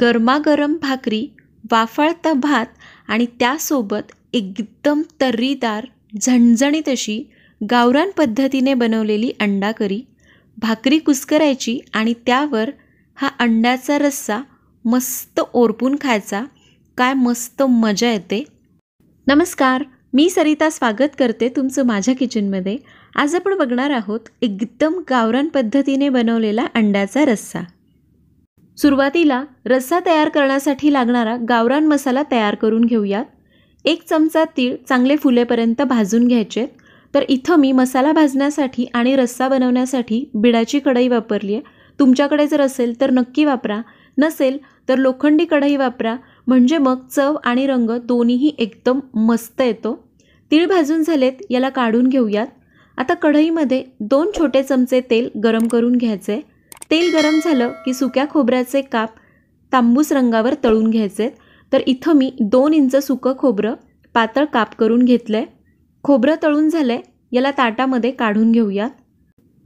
गरमागरम भाकरी वाफाळता भात आणि त्यासोबत एकदम तर्रीदार झणझणीत अशी गावरान पद्धतीने बनवलेली अंडा करी भाकरी कुस्करायची आणि त्यावर हा अंड्याचा रस्सा मस्त ओरपून खायचा काय मस्त मजा येते नमस्कार मी सरिता स्वागत करते तुमचं माझ्या किचनमध्ये आज आपण बघणार आहोत एकदम गावरान पद्धतीने बनवलेला अंड्याचा रस्सा सुरुवातीला रस्सा तयार करण्यासाठी लागणारा गावरान मसाला तयार करून घेऊयात एक चमचा तीळ चांगले फुलेपर्यंत भाजून घ्यायचे तर इथं मी मसाला भाजण्यासाठी आणि रस्सा बनवण्यासाठी बिडाची कढई वापरली आहे तुमच्याकडे जर असेल तर नक्की वापरा नसेल तर लोखंडी कढई वापरा म्हणजे मग चव आणि रंग दोन्हीही एकदम मस्त येतो तीळ भाजून झालेत याला काढून घेऊयात आता कढईमध्ये दोन छोटे चमचे तेल गरम करून घ्यायचे तेल गरम झालं की सुक्या खोबऱ्याचे काप तांबूस रंगावर तळून घ्यायचे तर इथं मी दोन इंच सुकं खोबरं पातळ काप करून घेतलं आहे खोबरं तळून झालं आहे याला ताटामध्ये काढून घेऊयात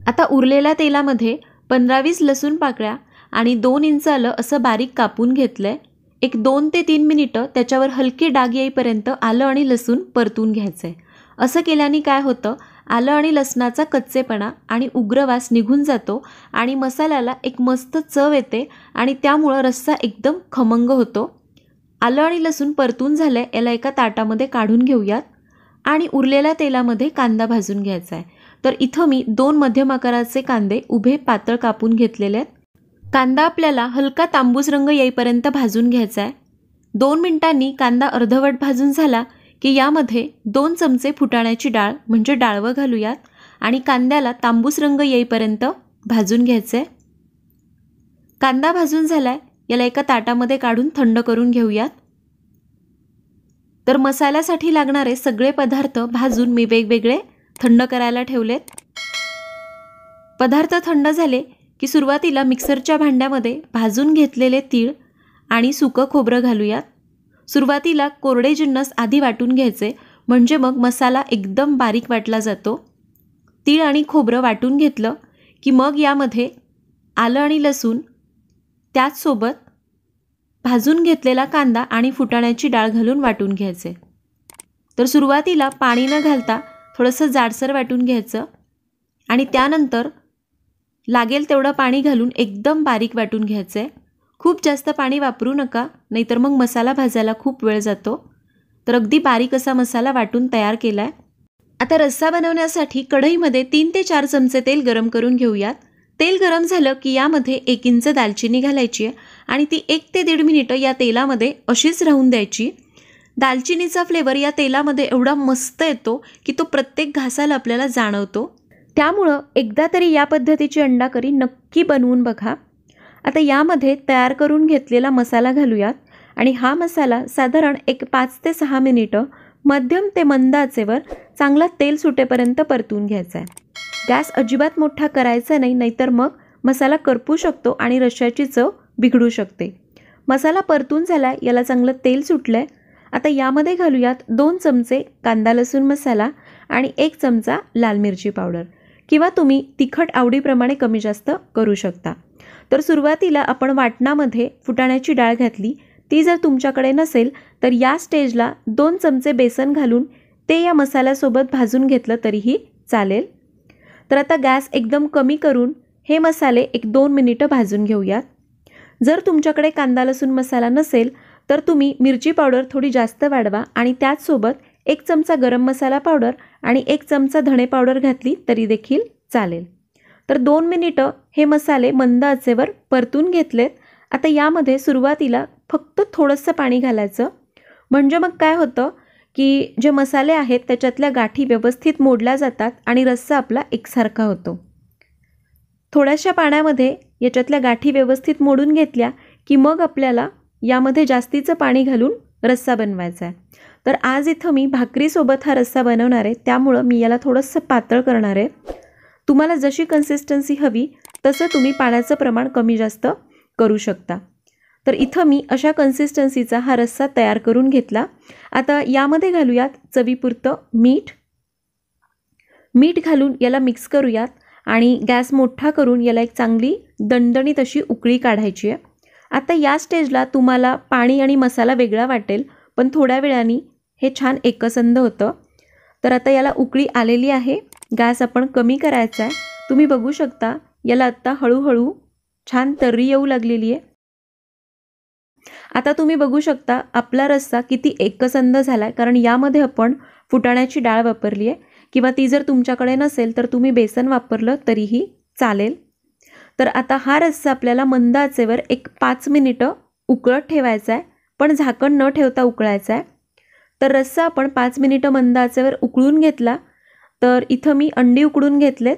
आता उरलेल्या तेलामध्ये पंधरावीस लसूण पाकळ्या आणि दोन इंच आलं असं बारीक कापून घेतलं आहे एक दोन ते तीन मिनिटं त्याच्यावर हलके डाग येईपर्यंत आलं आणि लसूण परतून घ्यायचं आहे असं केल्याने काय होतं आलं आणि लसणाचा कच्चेपणा आणि उग्रवास निघून जातो आणि मसाल्याला एक मस्त चव येते आणि त्यामुळं रस्सा एकदम खमंग होतो आलं आणि लसूण परतून झालं आहे याला एका ताटामध्ये काढून घेऊयात आणि उरलेल्या तेलामध्ये कांदा भाजून घ्यायचा आहे तर इथं मी दोन मध्यम आकाराचे कांदे उभे पातळ कापून घेतलेले आहेत कांदा आपल्याला हलका तांबूस रंग येईपर्यंत भाजून घ्यायचा आहे दोन मिनिटांनी कांदा अर्धवट भाजून झाला की यामध्ये दोन चमचे फुटाण्याची डाळ म्हणजे डाळवं घालूयात आणि कांद्याला तांबूस रंग येईपर्यंत भाजून घ्यायचं आहे कांदा भाजून झाला आहे याला एका ताटामध्ये काढून थंड करून घेऊयात तर मसाल्यासाठी लागणारे सगळे पदार्थ भाजून मी वेगवेगळे थंड करायला ठेवलेत पदार्थ थंड झाले की सुरुवातीला मिक्सरच्या भांड्यामध्ये भाजून घेतलेले तीळ आणि सुकं खोबरं घालूयात सुरुवातीला कोरडे जिन्नस आधी वाटून घ्यायचे म्हणजे मग मसाला एकदम बारीक वाटला जातो तीळ आणि खोबरं वाटून घेतलं की मग यामध्ये आलं आणि लसूण त्याचसोबत भाजून घेतलेला कांदा आणि फुटाण्याची डाळ घालून वाटून घ्यायचे तर सुरुवातीला पाणी न घालता थोडंसं जाडसर वाटून घ्यायचं आणि त्यानंतर लागेल तेवढं पाणी घालून एकदम बारीक वाटून घ्यायचं आहे खूप जास्त पाणी वापरू नका नाहीतर मग मसाला भाजायला खूप वेळ जातो तर अगदी बारीक असा मसाला वाटून तयार केला आहे आता रस्सा बनवण्यासाठी कढईमध्ये तीन ते चार चमचे तेल गरम करून घेऊयात तेल गरम झालं की यामध्ये एक इंच दालचिनी घालायची आहे आणि ती एक ते दीड मिनिटं या तेलामध्ये अशीच राहून द्यायची दालचिनीचा फ्लेवर या तेलामध्ये एवढा मस्त येतो की तो प्रत्येक घासाला आपल्याला जाणवतो त्यामुळं एकदा तरी या पद्धतीची अंडाकरी नक्की बनवून बघा आता यामध्ये तयार करून घेतलेला मसाला घालूयात आणि हा मसाला साधारण एक पाच ते सहा मिनिटं मध्यम ते मंद आचेवर चांगला तेल सुटेपर्यंत परतून घ्यायचा आहे गॅस अजिबात मोठा करायचा नाही नाहीतर मग मसाला करपू शकतो आणि रश्याची चव बिघडू शकते मसाला परतून झाला आहे याला चांगलं तेल सुटलं आहे आता यामध्ये घालूयात दोन चमचे कांदा लसूण मसाला आणि एक चमचा लाल मिरची पावडर किंवा तुम्ही तिखट आवडीप्रमाणे कमी जास्त करू शकता तर सुरुवातीला आपण वाटणामध्ये फुटाण्याची डाळ घातली ती जर तुमच्याकडे नसेल तर या स्टेजला दोन चमचे बेसन घालून ते या मसाल्यासोबत भाजून घेतलं तरीही चालेल तर आता गॅस एकदम कमी करून हे मसाले एक दोन मिनिटं भाजून घेऊयात जर तुमच्याकडे कांदा लसूण मसाला नसेल तर तुम्ही मिरची पावडर थोडी जास्त वाढवा आणि त्याचसोबत एक चमचा गरम मसाला पावडर आणि एक चमचा धणे पावडर घातली तरी देखील चालेल तर दोन मिनिटं हे मसाले मंद आचेवर परतून घेतलेत आता यामध्ये सुरुवातीला फक्त थोडंसं पाणी घालायचं म्हणजे मग काय होतं की जे मसाले आहेत त्याच्यातल्या गाठी व्यवस्थित मोडल्या जातात आणि रस्सा आपला एकसारखा होतो थोड्याशा पाण्यामध्ये याच्यातल्या गाठी व्यवस्थित मोडून घेतल्या की मग आपल्याला यामध्ये जास्तीचं पाणी घालून रस्सा बनवायचा आहे तर आज इथं मी भाकरीसोबत हा रस्सा बनवणार आहे त्यामुळं मी याला थोडंसं पातळ करणार आहे तुम्हाला जशी कन्सिस्टन्सी हवी तसं तुम्ही पाण्याचं प्रमाण कमी जास्त करू शकता तर इथं मी अशा कन्सिस्टन्सीचा हा रस्सा तयार करून घेतला आता यामध्ये घालूयात चवीपुरतं मीठ मीठ घालून याला मिक्स करूयात आणि गॅस मोठा करून याला एक चांगली दणदणीत अशी उकळी काढायची आहे आता या स्टेजला तुम्हाला पाणी आणि मसाला वेगळा वाटेल पण थोड्या वेळाने हे छान एकसंध होतं तर आता याला उकळी आलेली आहे गॅस आपण कमी करायचा आहे तुम्ही बघू शकता याला आत्ता हळूहळू छान तर्री येऊ लागलेली आहे आता तुम्ही बघू शकता आपला रस्सा किती एकसंध झाला आहे कारण यामध्ये आपण फुटाण्याची डाळ वापरली आहे किंवा ती जर तुमच्याकडे नसेल तर तुम्ही बेसन वापरलं तरीही चालेल तर आता हा रस्सा आपल्याला मंद आचेवर एक पाच मिनिटं उकळत ठेवायचा आहे पण झाकण न ठेवता उकळायचा आहे तर रस्सा आपण पाच मिनिटं मंद आचेवर उकळून घेतला तर इथं मी अंडी उकडून घेतलेत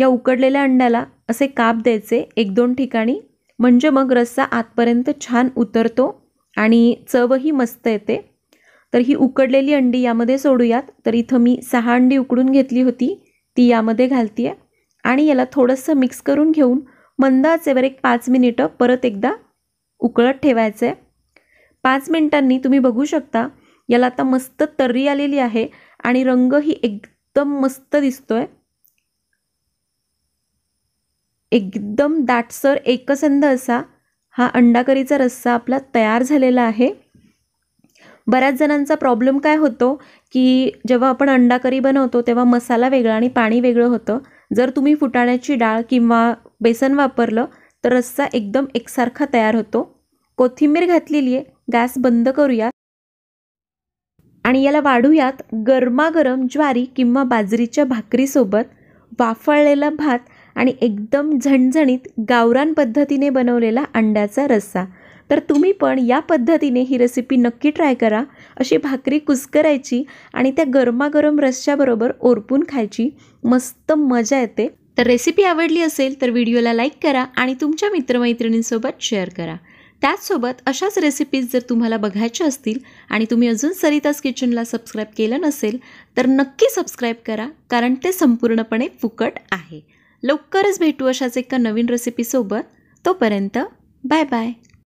या उकडलेल्या अंड्याला असे काप द्यायचे एक दोन ठिकाणी म्हणजे मग रस्सा आतपर्यंत छान उतरतो आणि चवही मस्त येते तर ही उकडलेली अंडी यामध्ये सोडूयात तर इथं मी सहा अंडी उकडून घेतली होती ती यामध्ये घालती आहे आणि याला थोडंसं मिक्स करून घेऊन मंदाचेवर एक पाच मिनिटं परत एकदा उकळत ठेवायचं आहे पाच मिनिटांनी तुम्ही बघू शकता याला आता मस्त तर्री आलेली आहे आणि रंगही एक एकदम मस्त दिसतोय एकदम दाटसर एकसंध असा हा अंडाकरीचा रस्सा आपला तयार झालेला आहे बऱ्याच जणांचा प्रॉब्लेम काय होतो की जेव्हा आपण अंडाकरी बनवतो तेव्हा मसाला वेगळा आणि पाणी वेगळं होतं जर तुम्ही फुटाण्याची डाळ किंवा बेसन वापरलं तर रस्सा एकदम एकसारखा तयार होतो कोथिंबीर घातलेली आहे गॅस बंद करूया आणि याला वाढूयात गरमागरम ज्वारी किंवा बाजरीच्या भाकरीसोबत वाफळलेला भात आणि एकदम झणझणीत गावरान पद्धतीने बनवलेला अंड्याचा रस्सा तर तुम्ही पण या पद्धतीने ही रेसिपी नक्की ट्राय करा अशी भाकरी कुस्करायची आणि त्या गरमागरम रस्स्याबरोबर ओरपून खायची मस्त मजा येते तर रेसिपी आवडली असेल तर व्हिडिओला लाईक करा आणि तुमच्या मित्रमैत्रिणींसोबत शेअर करा त्याचसोबत अशाच रेसिपीज जर तुम्हाला बघायच्या असतील आणि तुम्ही अजून सरितास किचनला सबस्क्राईब केलं नसेल तर नक्की सबस्क्राईब करा कारण ते संपूर्णपणे फुकट आहे लवकरच भेटू अशाच एका नवीन रेसिपीसोबत तोपर्यंत बाय बाय